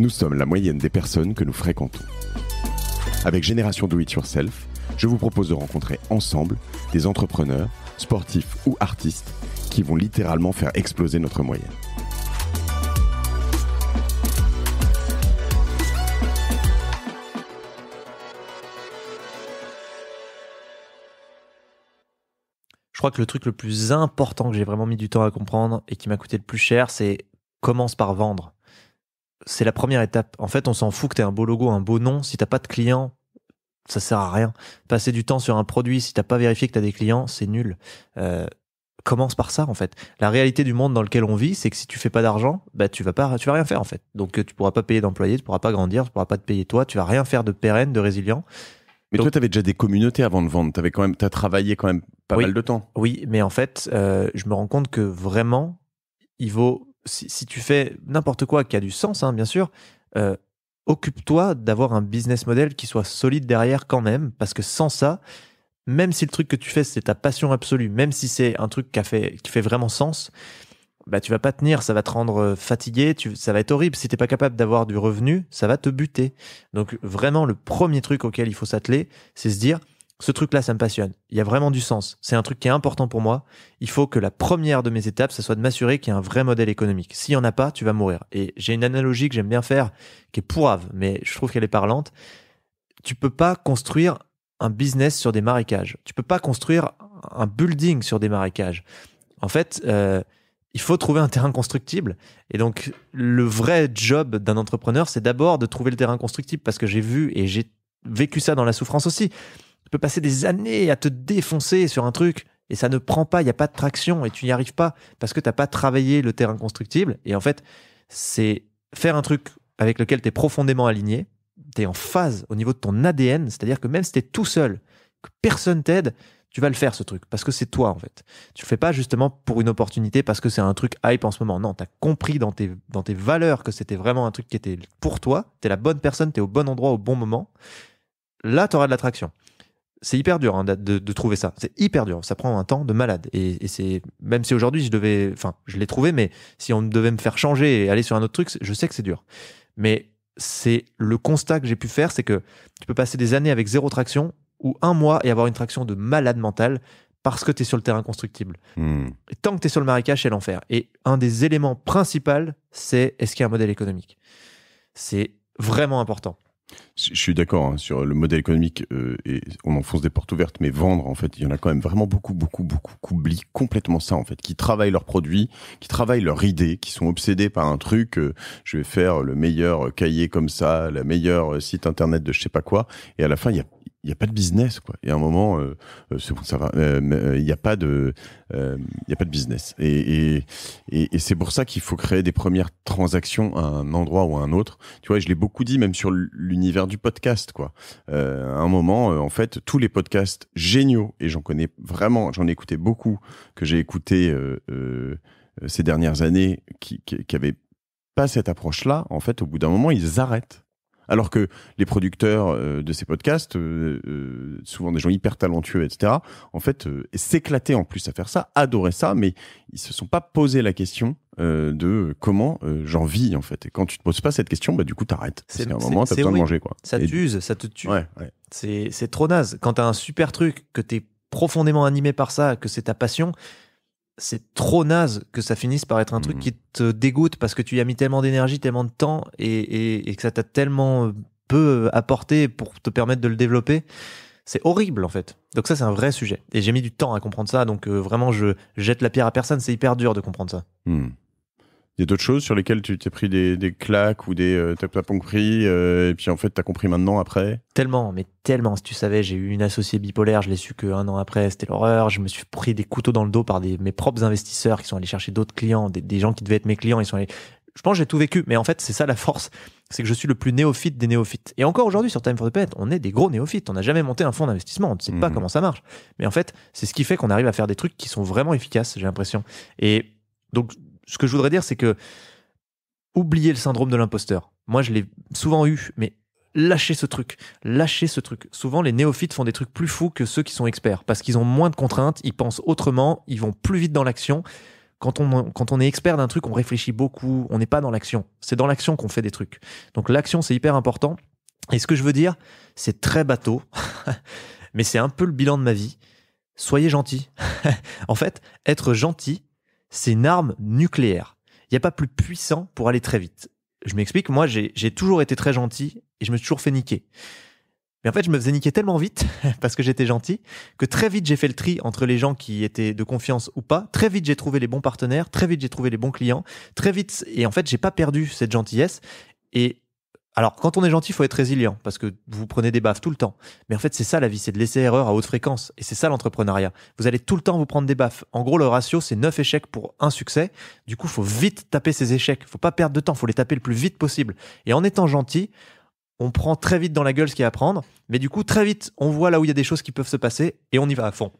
Nous sommes la moyenne des personnes que nous fréquentons. Avec Génération Do It Yourself, je vous propose de rencontrer ensemble des entrepreneurs, sportifs ou artistes qui vont littéralement faire exploser notre moyenne. Je crois que le truc le plus important que j'ai vraiment mis du temps à comprendre et qui m'a coûté le plus cher, c'est commence par vendre c'est la première étape. En fait, on s'en fout que tu aies un beau logo, un beau nom. Si t'as pas de clients, ça sert à rien. Passer du temps sur un produit, si t'as pas vérifié que tu as des clients, c'est nul. Euh, commence par ça en fait. La réalité du monde dans lequel on vit, c'est que si tu fais pas d'argent, bah tu vas pas, tu vas rien faire en fait. Donc euh, tu pourras pas payer d'employés, tu pourras pas grandir, tu pourras pas te payer toi, tu vas rien faire de pérenne, de résilient. Mais toi, tu avais déjà des communautés avant de vendre. T'avais quand même, t'as travaillé quand même pas mal de temps. Oui, mais en fait, euh, je me rends compte que vraiment, il vaut si, tu fais n'importe quoi qui a du sens, hein, bien sûr, euh, occupe-toi d'avoir un business model qui soit solide derrière quand même, parce que sans ça, même si le truc que tu fais, c'est ta passion absolue, même si c'est un truc qui, fait, qui fait vraiment sens, bah, tu vas pas tenir, ça va te rendre euh, fatigué, ça va être horrible. Si tu n'es pas capable d'avoir du revenu, ça va te buter. Donc vraiment, le premier truc auquel il faut s'atteler, c'est se dire, ce truc-là, ça me passionne. Il y a vraiment du sens. C'est un truc qui est important pour moi. Il faut que la première de mes étapes, ça soit de m'assurer qu'il y a un vrai modèle économique. S'il n'y en a pas, tu vas mourir. Et j'ai une analogie que j'aime bien faire, qui est pourrave, mais je trouve qu'elle est parlante. Tu peux pas construire un business sur des marécages. Tu peux pas construire un building sur des marécages. En fait, euh, il faut trouver un terrain constructible. Et donc, le vrai job d'un entrepreneur, c'est d'abord de trouver le terrain constructible, parce que j'ai vu et j'ai vécu ça dans la souffrance aussi peux passer des années à te défoncer sur un truc et ça ne prend pas, il n'y a pas de traction et tu n'y arrives pas parce que tu n'as pas travaillé le terrain constructible. Et en fait, c'est faire un truc avec lequel tu es profondément aligné, tu es en phase au niveau de ton ADN, c'est-à-dire que même si tu es tout seul, que personne t'aide, tu vas le faire ce truc parce que c'est toi en fait. Tu le fais pas justement pour une opportunité parce que c'est un truc hype en ce moment. Non, tu as compris dans tes, dans tes valeurs que c'était vraiment un truc qui était pour toi, tu es la bonne personne, tu es au bon endroit au bon moment. Là, tu auras de l'attraction c'est hyper dur hein, de, trouver ça. C'est hyper dur. Ça prend un temps de malade. Et, c'est même si aujourd'hui je devais, enfin, je l'ai trouvé, mais si on devait me faire changer et aller sur un autre truc, je sais que c'est dur. Mais c'est le constat que j'ai pu faire, c'est que tu peux passer des années avec zéro traction ou un mois et avoir une traction de malade mentale parce que tu es sur le terrain constructible. Hmm. Et tant que tu es sur le marécage, c'est l'enfer. Et un des éléments principaux, c'est est-ce qu'il y a un modèle économique C'est vraiment important. Je suis d'accord hein, sur le modèle économique euh, et on enfonce des portes ouvertes, mais vendre en fait, il y en a quand même vraiment beaucoup, beaucoup, beaucoup qui complètement ça en fait, qui travaillent leurs produits, qui travaillent leurs idées, qui sont obsédés par un truc. Euh, je vais faire le meilleur cahier comme ça, le meilleur euh, site internet de je sais pas quoi, et à la fin il y a il n'y a pas de business quoi. Et à un moment, euh, euh ça euh, euh, Il n'y a pas de, il a pas de business. Et, et, et, c'est pour ça qu'il faut créer des premières transactions à un endroit ou à un autre. Tu vois, je l'ai beaucoup dit même sur l'univers du podcast quoi. à un moment, en fait, tous les podcasts géniaux et j'en connais vraiment, j'en ai écouté beaucoup que j'ai écouté ces dernières années qui, qui, qui avaient pas cette approche là. En fait, au bout d'un moment, ils arrêtent alors que les producteurs euh, de ces podcasts, euh, euh, souvent des gens hyper talentueux, etc., en fait, s'éclataient en plus à faire ça, adoraient ça, mais ils se sont pas posé la question de comment j'en vis en fait. Et quand tu te poses pas cette question, bah du coup t'arrêtes. C'est un moment t'as besoin de manger quoi. Ça t'use, ça te tue. C'est trop naze. Quand t'as un super truc, que t'es profondément animé par ça, que c'est ta passion, c'est trop naze que ça finisse par être un truc mhm. qui te dégoûte parce que tu y as mis tellement d'énergie, tellement de temps et, que ça t'a tellement euh, peu euh, apporté pour te permettre de le développer. C'est horrible en fait. Donc ça c'est un vrai sujet. Et j'ai mis du temps à comprendre ça, donc euh, vraiment je jette la pierre à personne, c'est hyper dur de comprendre ça. Hmm il y a d'autres choses sur lesquelles tu t'es pris des, claques ou des euh, t'as pas compris euh, et puis en fait t'as compris maintenant après tellement mais tellement si tu savais j'ai eu une associée bipolaire je l'ai su que an après c'était l'horreur je me suis pris des couteaux dans le dos par des, mes propres investisseurs qui sont allés chercher d'autres clients des, gens qui devaient être mes clients ils sont allés je pense j'ai tout vécu mais en fait c'est ça la force c'est que je suis le plus néophyte des néophytes et encore aujourd'hui sur Time for the Pet, on est des gros néophytes on n'a jamais monté un fonds d'investissement on ne sait pas mmh. comment ça marche mais en fait c'est ce qui fait qu'on arrive à faire des trucs qui sont vraiment efficaces j'ai l'impression et donc ce que je voudrais dire, c'est que oubliez le syndrome de l'imposteur. Moi, je l'ai souvent eu, mais lâchez ce truc, lâchez ce truc. Souvent, les néophytes font des trucs plus fous que ceux qui sont experts, parce qu'ils ont moins de contraintes, ils pensent autrement, ils vont plus vite dans l'action. Quand on, quand on est expert d'un truc, on réfléchit beaucoup, on n'est pas dans l'action. C'est dans l'action qu'on fait des trucs. Donc l'action, c'est hyper important. Et ce que je veux dire, c'est très bateau, mais c'est un peu le bilan de ma vie. Soyez gentil. en fait, être gentil, c'est une arme nucléaire. Il n'y a pas plus puissant pour aller très vite. Je m'explique, moi j'ai toujours été très gentil et je me suis toujours fait niquer. Mais en fait, je me faisais niquer tellement vite, parce que j'étais gentil, que très vite j'ai fait le tri entre les gens qui étaient de confiance ou pas. Très vite j'ai trouvé les bons partenaires, très vite j'ai trouvé les bons clients, très vite, et en fait j'ai pas perdu cette gentillesse. Et alors, quand on est gentil, il faut être résilient parce que vous prenez des baffes tout le temps. Mais en fait, c'est ça la vie, c'est de laisser erreur à haute fréquence. Et c'est ça l'entrepreneuriat. Vous allez tout le temps vous prendre des baffes. En gros, le ratio, c'est neuf échecs pour un succès. Du coup, faut vite taper ces échecs. Faut pas perdre de temps, faut les taper le plus vite possible. Et en étant gentil, on prend très vite dans la gueule ce qu'il y a à prendre. Mais du coup, très vite, on voit là où il y a des choses qui peuvent se passer et on y va à fond.